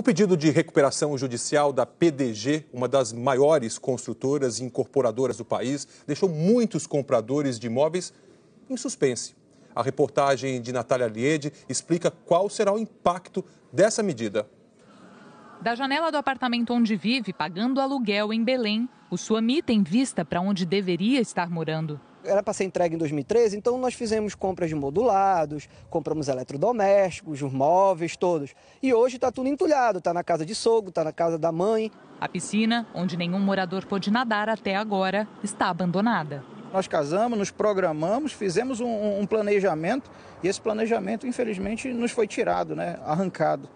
O pedido de recuperação judicial da PDG, uma das maiores construtoras e incorporadoras do país, deixou muitos compradores de imóveis em suspense. A reportagem de Natália Liede explica qual será o impacto dessa medida. Da janela do apartamento onde vive, pagando aluguel em Belém, o Suami tem vista para onde deveria estar morando era para ser entregue em 2013, então nós fizemos compras de modulados, compramos eletrodomésticos, os móveis todos. E hoje está tudo entulhado, está na casa de sogro, está na casa da mãe. A piscina, onde nenhum morador pôde nadar até agora, está abandonada. Nós casamos, nos programamos, fizemos um, um planejamento e esse planejamento, infelizmente, nos foi tirado, né? arrancado.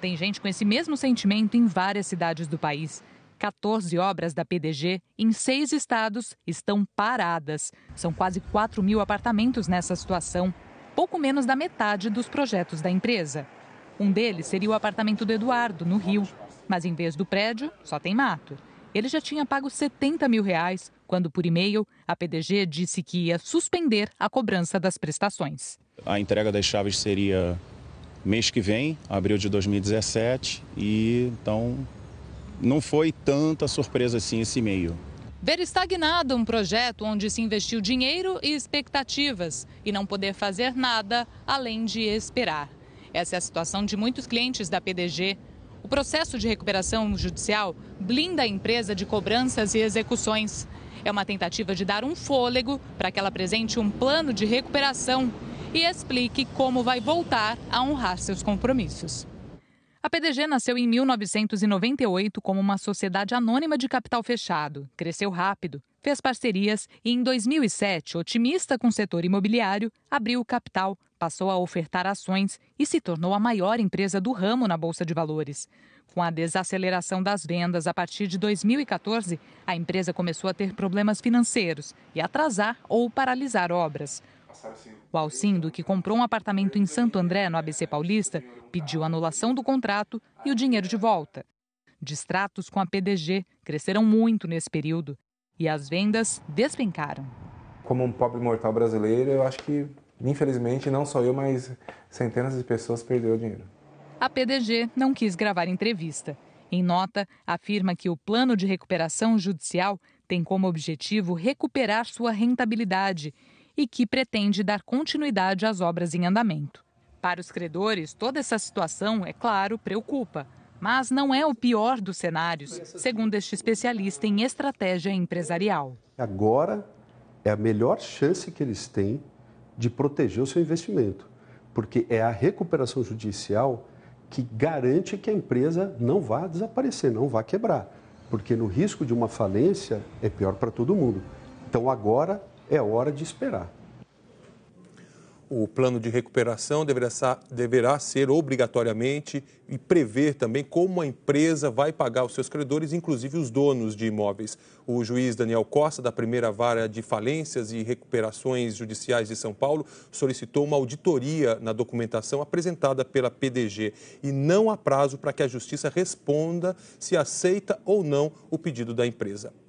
Tem gente com esse mesmo sentimento em várias cidades do país. 14 obras da PDG em seis estados estão paradas. São quase 4 mil apartamentos nessa situação, pouco menos da metade dos projetos da empresa. Um deles seria o apartamento do Eduardo, no Rio, mas em vez do prédio, só tem mato. Ele já tinha pago 70 mil reais quando, por e-mail, a PDG disse que ia suspender a cobrança das prestações. A entrega das chaves seria mês que vem, abril de 2017, e então não foi tanta surpresa assim esse meio. Ver estagnado um projeto onde se investiu dinheiro e expectativas e não poder fazer nada além de esperar. Essa é a situação de muitos clientes da PDG. O processo de recuperação judicial blinda a empresa de cobranças e execuções. É uma tentativa de dar um fôlego para que ela apresente um plano de recuperação e explique como vai voltar a honrar seus compromissos. A PDG nasceu em 1998 como uma sociedade anônima de capital fechado, cresceu rápido, fez parcerias e, em 2007, otimista com o setor imobiliário, abriu o capital, passou a ofertar ações e se tornou a maior empresa do ramo na Bolsa de Valores. Com a desaceleração das vendas a partir de 2014, a empresa começou a ter problemas financeiros e atrasar ou paralisar obras. O Alcindo, que comprou um apartamento em Santo André, no ABC Paulista, pediu anulação do contrato e o dinheiro de volta. Distratos com a PDG cresceram muito nesse período e as vendas despencaram. Como um pobre mortal brasileiro, eu acho que, infelizmente, não só eu, mas centenas de pessoas perderam dinheiro. A PDG não quis gravar entrevista. Em nota, afirma que o plano de recuperação judicial tem como objetivo recuperar sua rentabilidade e que pretende dar continuidade às obras em andamento. Para os credores, toda essa situação, é claro, preocupa. Mas não é o pior dos cenários, segundo este especialista em estratégia empresarial. Agora é a melhor chance que eles têm de proteger o seu investimento, porque é a recuperação judicial que garante que a empresa não vá desaparecer, não vá quebrar, porque no risco de uma falência é pior para todo mundo. Então agora é hora de esperar. O plano de recuperação deverá, deverá ser obrigatoriamente e prever também como a empresa vai pagar os seus credores, inclusive os donos de imóveis. O juiz Daniel Costa, da primeira vara de falências e recuperações judiciais de São Paulo, solicitou uma auditoria na documentação apresentada pela PDG e não há prazo para que a justiça responda se aceita ou não o pedido da empresa.